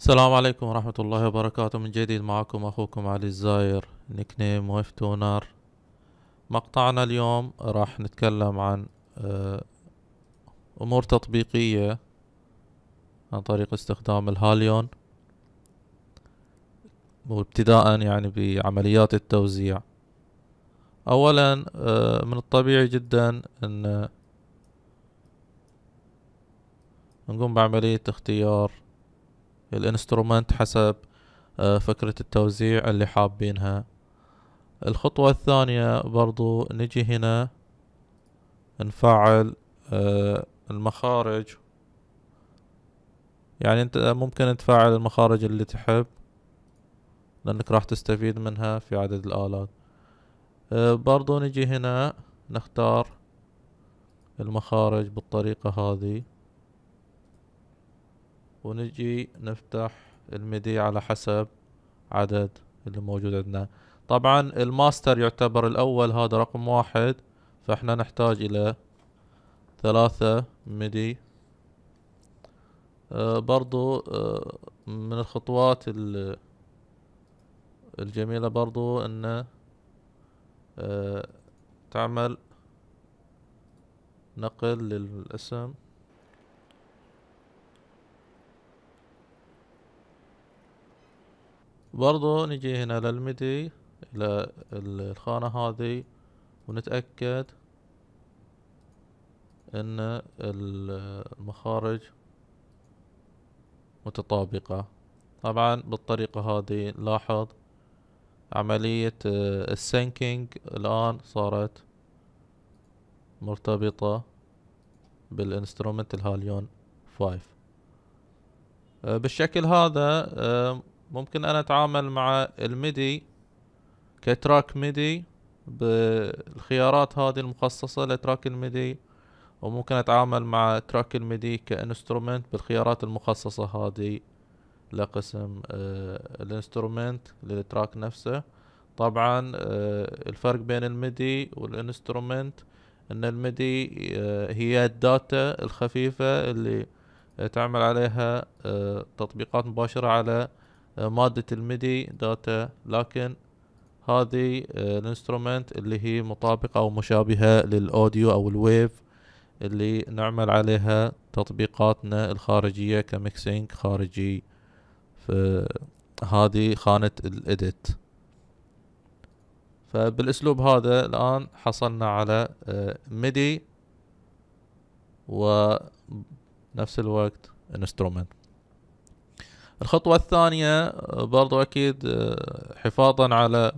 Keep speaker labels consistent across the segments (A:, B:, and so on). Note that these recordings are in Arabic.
A: السلام عليكم ورحمة الله وبركاته من جديد معكم أخوكم علي الزاير نكنيم ويف تونر مقطعنا اليوم راح نتكلم عن آه، أمور تطبيقية عن طريق استخدام الهاليون وابتداء يعني بعمليات التوزيع أولا آه، من الطبيعي جدا أن نقوم بعملية اختيار الانسترومنت حسب آه، فكرة التوزيع اللي حابينها الخطوة الثانية برضو نجي هنا نفعل آه، المخارج يعني انت ممكن تفعل المخارج اللي تحب لانك راح تستفيد منها في عدد الآلات آه، برضو نجي هنا نختار المخارج بالطريقة هذه ونجي نفتح الميدي على حسب عدد اللي موجود عندنا طبعا الماستر يعتبر الأول هذا رقم واحد فاحنا نحتاج إلى ثلاثة ميدي آه برضو آه من الخطوات الجميلة برضو أن آه تعمل نقل للاسم برضو نجي هنا للمدي إلى الخانة هذه ونتأكد أن المخارج متطابقة طبعا بالطريقة هذه نلاحظ عملية آه، السينكينج الآن صارت مرتبطة بالانسترومنت الهاليون 5 آه، بالشكل هذا آه، ممكن انا اتعامل مع الميدي كتراك ميدي بالخيارات هذه المخصصة لتراك الميدي وممكن اتعامل مع تراك الميدي كانسترومنت بالخيارات المخصصة هذه لقسم آه، الانسترومنت للتراك نفسه طبعا آه، الفرق بين الميدي والانسترومنت ان الميدي آه، هي الداتا الخفيفة اللي تعمل عليها تطبيقات مباشرة على مادة الميدي داتا لكن هذه آه، الانسترومنت اللي هي مطابقة او مشابهة للاوديو او الويف اللي نعمل عليها تطبيقاتنا الخارجية كميكسينج خارجي فهذه خانة الاديت فبالاسلوب هذا الان حصلنا على آه، ميدي ونفس الوقت انسترومنت الخطوة الثانية آه، برضو أكيد آه، حفاظا على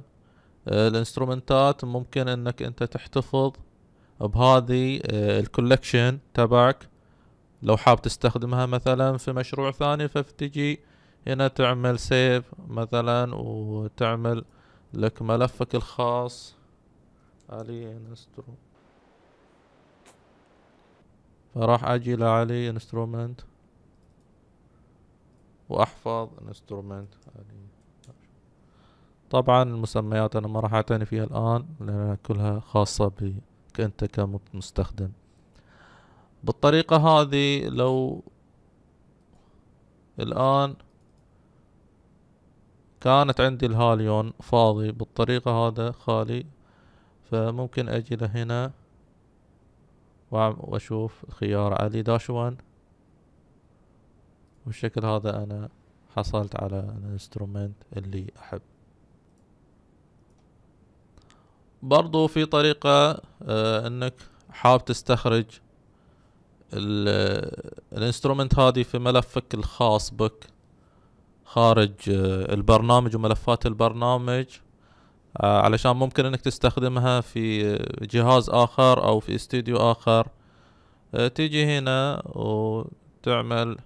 A: آه، الانسترومنتات ممكن انك انت تحتفظ بهذه الكولكشن تبعك لو حاب تستخدمها مثلا في مشروع ثاني فبتجي هنا تعمل سيف مثلا وتعمل لك ملفك الخاص علي انسترومنت فراح اجي لعلي انسترومنت واحفظ انسترومنت طبعا المسميات انا ما راح اعتني فيها الان لان كلها خاصة بك انت كمستخدم بالطريقة هذه لو الان كانت عندي الهاليون فاضي بالطريقة هذا خالي فممكن اجي لهنا واشوف خيار علي داش 1 والشكل هذا أنا حصلت على الانسترومنت اللي أحب برضو في طريقة آه انك حاب تستخرج الانسترومنت آه، هذه في ملفك الخاص بك خارج آه البرنامج وملفات البرنامج آه علشان ممكن انك تستخدمها في آه، جهاز اخر او في استوديو اخر آه، تيجي هنا وتعمل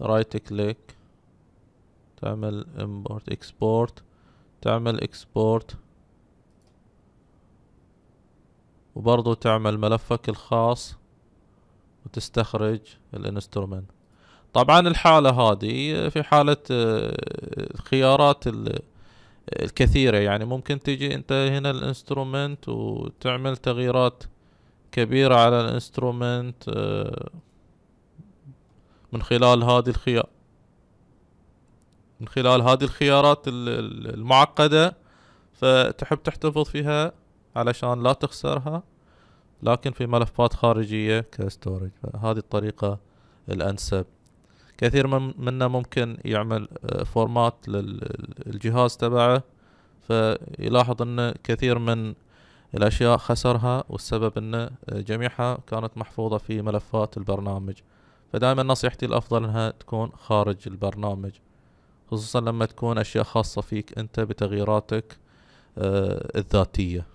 A: رايت كليك تعمل امبورت اكسبورت تعمل اكسبورت وبرضو تعمل ملفك الخاص وتستخرج الانسترومنت طبعا الحالة هذه في حالة الخيارات آه، الكثيرة يعني ممكن تجي انت هنا الانسترومنت وتعمل تغييرات كبيرة على الانسترومنت آه، من خلال هذه الخيار من خلال هذه الخيارات المعقدة فتحب تحتفظ فيها علشان لا تخسرها لكن في ملفات خارجية كستورج هذه الطريقة الأنسب كثير منا ممكن يعمل فورمات آه، للجهاز تبعه فيلاحظ ان كثير من الاشياء خسرها والسبب ان آه، جميعها كانت محفوظة في ملفات البرنامج فدائما نصيحتي الافضل انها تكون خارج البرنامج خصوصا لما تكون اشياء خاصه فيك انت بتغييراتك آه الذاتيه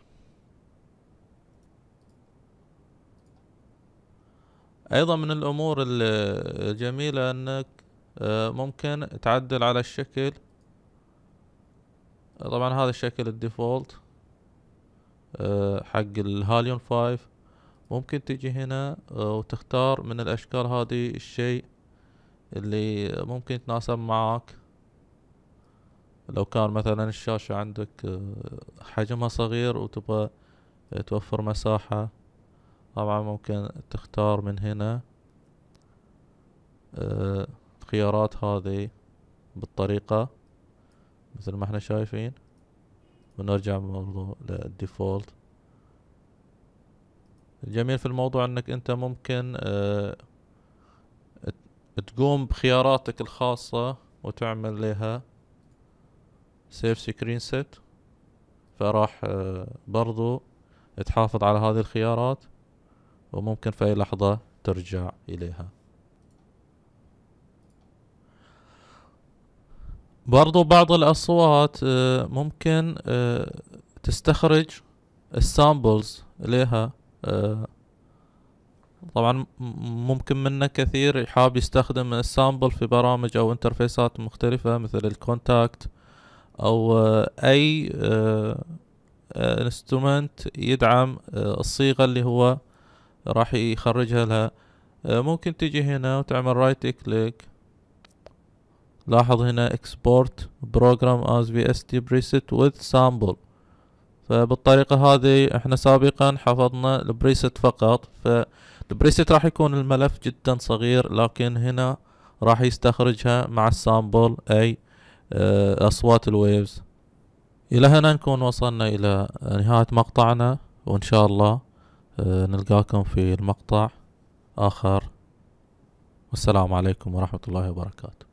A: ايضا من الامور الجميله انك آه ممكن تعدل على الشكل طبعا هذا الشكل الديفولت آه حق الهاليون 5 ممكن تجي هنا آه، وتختار من الأشكال هذه الشيء اللي ممكن يتناسب معاك لو كان مثلا الشاشة عندك آه، حجمها صغير وتبغى آه، توفر مساحة طبعا ممكن تختار من هنا الخيارات هذه بالطريقة مثل ما احنا شايفين ونرجع برضو للديفولت الجميل في الموضوع انك انت ممكن آه، تقوم بخياراتك الخاصة وتعمل لها سيف سكرين سيت فراح آه، برضو تحافظ على هذه الخيارات وممكن في أي لحظة ترجع إليها برضو بعض الأصوات آه، ممكن تستخرج السامبلز لها آه، طبعا ممكن منا كثير يحاب يستخدم السامبل في برامج او انترفيسات مختلفة مثل الكونتاكت او آه، اي انسترومنت آه، يدعم الصيغة اللي هو راح يخرجها لها ممكن تجي هنا وتعمل رايت كليك لاحظ هنا export program as vst preset with sample فبالطريقة هذه احنا سابقا حفظنا البريست فقط فالبريست راح يكون الملف جدا صغير لكن هنا راح يستخرجها مع السامبل اي آه، اصوات الويفز الى هنا نكون وصلنا الى نهاية مقطعنا وان شاء الله آه، نلقاكم في المقطع اخر والسلام عليكم ورحمة الله وبركاته